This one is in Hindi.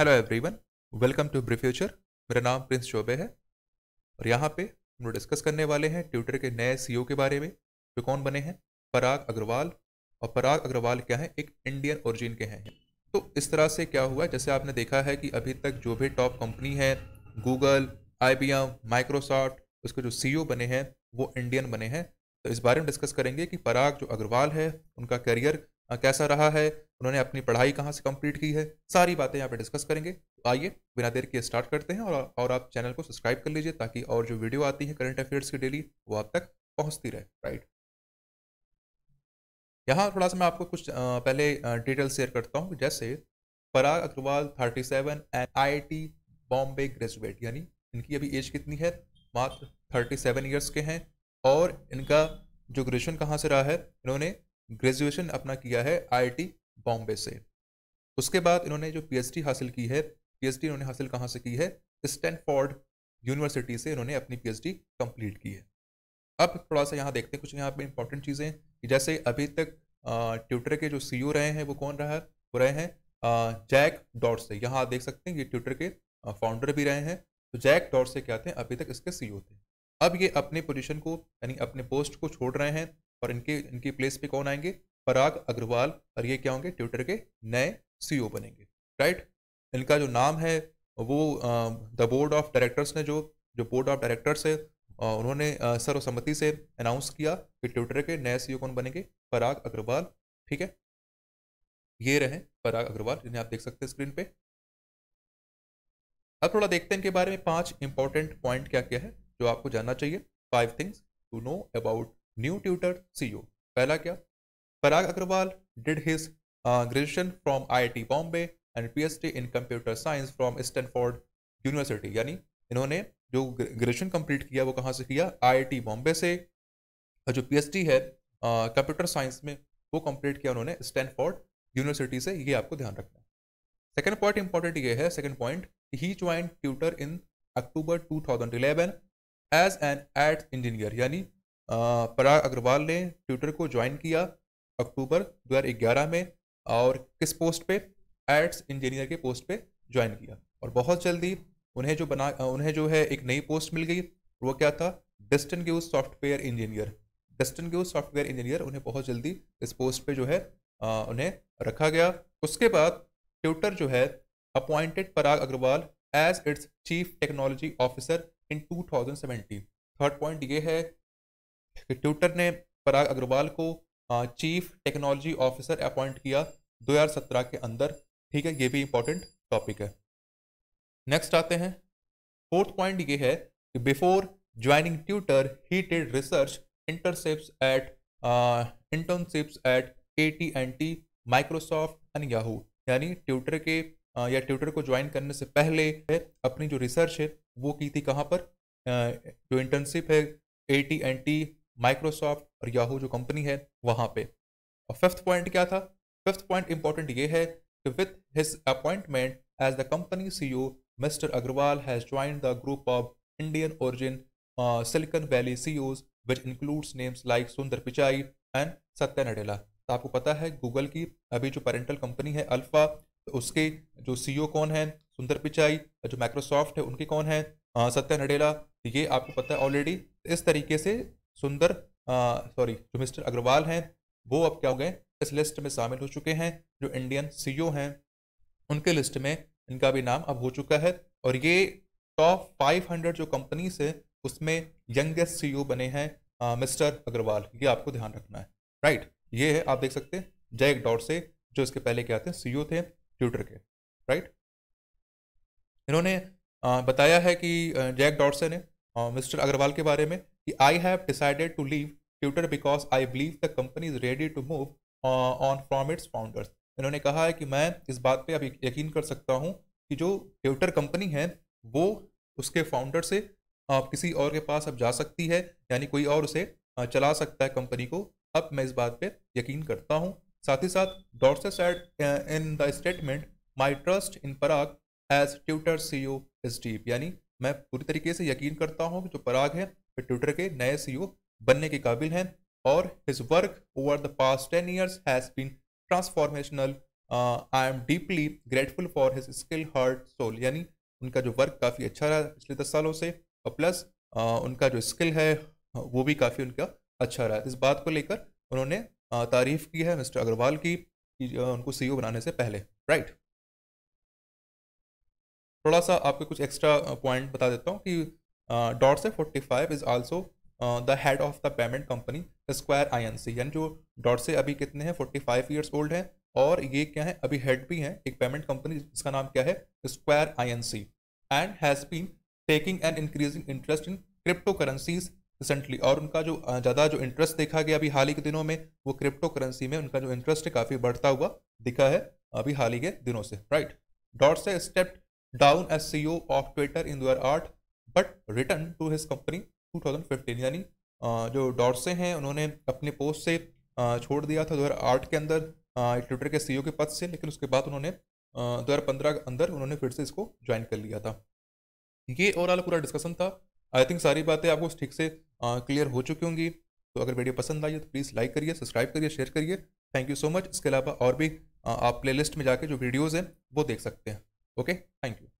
hello everyone welcome to bree future मेरा नाम प्रिंस चौबे है और यहाँ पे हम लोग डिस्कस करने वाले हैं ट्विटर के नए सीईओ e के बारे में जो कौन बने हैं पराग अग्रवाल और पराग अग्रवाल क्या है एक इंडियन ओरिजिन के हैं तो इस तरह से क्या हुआ है जैसे आपने देखा है कि अभी तक जो भी टॉप कंपनी है गूगल आई माइक्रोसॉफ्ट उसके जो सी e बने हैं वो इंडियन बने हैं तो इस बारे में डिस्कस करेंगे कि पराग जो अग्रवाल है उनका करियर कैसा रहा है उन्होंने अपनी पढ़ाई कहाँ से कंप्लीट की है सारी बातें यहाँ पे डिस्कस करेंगे तो आइए बिना देर के स्टार्ट करते हैं और और आप चैनल को सब्सक्राइब कर लीजिए ताकि और जो वीडियो आती है करंट अफेयर्स की डेली वो आप तक पहुँचती रहे राइट यहाँ थोड़ा सा मैं आपको कुछ पहले डिटेल शेयर करता हूँ जैसे Parag Agrawal thirty seven and I T Bombay graduate यानी इनकी अभी एज कितनी है मात्र थर्टी सेवन ईयर्स के हैं और इनका जो ग्रेजुएशन कहाँ से रहा है इन्होंने ग्रेजुएशन अपना किया है आई बॉम्बे से उसके बाद इन्होंने जो पी हासिल की है पी इन्होंने हासिल कहाँ से की है स्टैनफोर्ड यूनिवर्सिटी से इन्होंने अपनी पी कंप्लीट की है अब थोड़ा सा यहाँ देखते हैं कुछ यहाँ पे इंपॉर्टेंट चीज़ें जैसे अभी तक ट्विटर के जो सीईओ e रहे हैं वो कौन रहा वो रहे हैं जैक डॉट से यहाँ देख सकते हैं ये ट्विटर के फाउंडर भी रहे हैं तो जैक डॉट से क्या थे अभी तक इसके सीईओ e थे अब ये अपने पोजीशन को यानी अपने पोस्ट को छोड़ रहे हैं और इनके इनकी प्लेस पे कौन आएंगे पराग अग्रवाल और ये क्या होंगे ट्विटर के नए सीईओ e बनेंगे राइट इनका जो नाम है वो द बोर्ड ऑफ डायरेक्टर्स ने जो जो बोर्ड ऑफ डायरेक्टर्स है उन्होंने सर्वसम्मति से अनाउंस किया कि ट्विटर के नए सीईओ e कौन बनेंगे पराग अग्रवाल ठीक है ये रहे पराग अग्रवाल जिन्हें आप देख सकते हैं स्क्रीन पे अब थोड़ा देखते हैं इनके बारे में पांच इंपॉर्टेंट पॉइंट क्या क्या है जो आपको जानना चाहिए five things to know about new Twitter CEO पहला क्या Parag Agrawal did his graduation from IIT Bombay and PhD in computer science from Stanford University यानी इन्होंने जो ग्रेजुएशन कंप्लीट किया वो कहाँ से किया आईआईटी बॉम्बे से और जो पीएचडी है कंप्यूटर uh, साइंस में वो कंप्लीट किया उन्होंने स्टैनफोर्ड यूनिवर्सिटी से ये आपको ध्यान रखना है सेकेंड पॉइंट इंपॉर्टेंट ये है second point he joined Twitter in October two as an ad engineer यानी पराग अग्रवाल ने ट्विटर को ज्वाइन किया अक्टूबर 2011 में और किस पोस्ट पे एड्स इंजीनियर के पोस्ट पे ज्वाइन किया और बहुत जल्दी उन्हें जो बना उन्हें जो है एक नई पोस्ट मिल गई वो क्या था distinguished software engineer distinguished software engineer उन्हें बहुत जल्दी इस पोस्ट पे जो है आ, उन्हें रखा गया उसके बाद ट्विटर जो है appointed Parag Agrawal as its chief technology officer in 2017 third point ये है ट्विटर ने पराग अग्रवाल को चीफ टेक्नोलॉजी ऑफिसर अपॉइंट किया 2017 के अंदर ठीक है ये भी इंपॉर्टेंट टॉपिक है नेक्स्ट आते हैं फोर्थ पॉइंट ये है कि before joining Twitter he did research internships at internships at A T and T Microsoft and Yahoo यानी ट्यूटर के या ट्यूटर को ज्वाइन करने से पहले अपनी जो रिसर्च है वो की थी कहाँ पर जो इंटर्नशिप है A T and T Microsoft और याहू जो कंपनी है वहाँ पे और फिफ्थ पॉइंट क्या था फिफ्थ पॉइंट इंपॉर्टेंट ये है कि with his appointment as the company CEO mister Agrawal has joined the group of Indian origin Silicon Valley CEOs which includes names like सुंदर पिचाई एंड सत्या नडेला तो आपको पता है गूगल की अभी जो पेरेंटल कंपनी है अल्फ़ा तो उसके जो सी e कौन है सुंदर पिचाई जो माइक्रोसॉफ्ट है उनके कौन है सत्या नडेला ये आपको पता है ऑलरेडी इस तरीके से सुंदर सॉरी जो मिस्टर अग्रवाल हैं वो अब क्या हो गए इस लिस्ट में शामिल हो चुके हैं जो इंडियन सी e हैं उनके लिस्ट में इनका भी नाम अब हो चुका है और ये टॉप 500 जो कंपनीज है उसमें यंगेस्ट सी e बने हैं मिस्टर अग्रवाल ये आपको ध्यान रखना है राइट ये है आप देख सकते हैं जैक डॉट से जो इसके पहले क्या थे सीईओ e थे ट्विटर के राइट इन्होंने बताया है कि जैक डॉट्स ने मिस्टर अग्रवाल के बारे में कि I have decided to leave Twitter because I believe the company is ready to move on from its founders इन्होंने कहा है कि मैं इस बात पे अब यकीन कर सकता हूँ कि जो ट्विटर कंपनी है वो उसके फाउंडर से आप किसी और के पास अब जा सकती है यानी कोई और उसे चला सकता है कंपनी को अब मैं इस बात पे यकीन करता हूँ साथ ही साथ डॉट said in the statement my trust in Parag as Twitter CEO is deep यानी मैं पूरी तरीके से यकीन करता हूँ कि जो पराग है ट्विटर के नए सीईओ e बनने के काबिल हैं और his work over the past ten years has been transformational I am deeply grateful for his skill heart soul यानी उनका जो वर्क काफ़ी अच्छा रहा पिछले दस सालों से और प्लस uh, उनका जो स्किल है uh, वो भी काफ़ी उनका अच्छा रहा इस बात को लेकर उन्होंने uh, तारीफ की है मिस्टर अग्रवाल की कि uh, उनको सीईओ e बनाने से पहले राइट थोड़ा सा आपको कुछ एक्स्ट्रा पॉइंट बता देता हूँ कि Dorsey forty five is also the head of the payment company Square सी यानी जो डॉट से अभी कितने हैं फोर्टी फाइव ईयर्स ओल्ड है और ये क्या है अभी हेड भी हैं एक पेमेंट कंपनी जिसका नाम क्या है Square I N C and has been taking and increasing interest in cryptocurrencies recently और उनका जो uh, ज़्यादा जो इंटरेस्ट देखा गया अभी हाल ही के दिनों में वो क्रिप्टो करेंसी में उनका जो इंटरेस्ट है काफ़ी बढ़ता हुआ दिखा है अभी हाल ही के दिनों से right Dorsey step down as CEO of Twitter in दुअर आर्ट but return to his company 2015 यानी जो डॉर्से हैं उन्होंने अपने पोस्ट से छोड़ दिया था आठ के अंदर ट्विटर के ओ e के पद से लेकिन उसके बाद उन्होंने पंद्रह के अंदर उन्होंने फिर से इसको ज्वाइन कर लिया था ये ओवरऑल पूरा डिस्कशन था आई थिंक सारी बातें आपको ठीक से क्लियर हो चुकी होंगी तो अगर वीडियो पसंद आई है तो प्लीज़ लाइक करिए सब्सक्राइब करिए शेयर करिए थैंक यू सो मच इसके अलावा और भी आप प्लेलिस्ट में जाके जो वीडियोज़ हैं वो देख सकते हैं ओके थैंक यू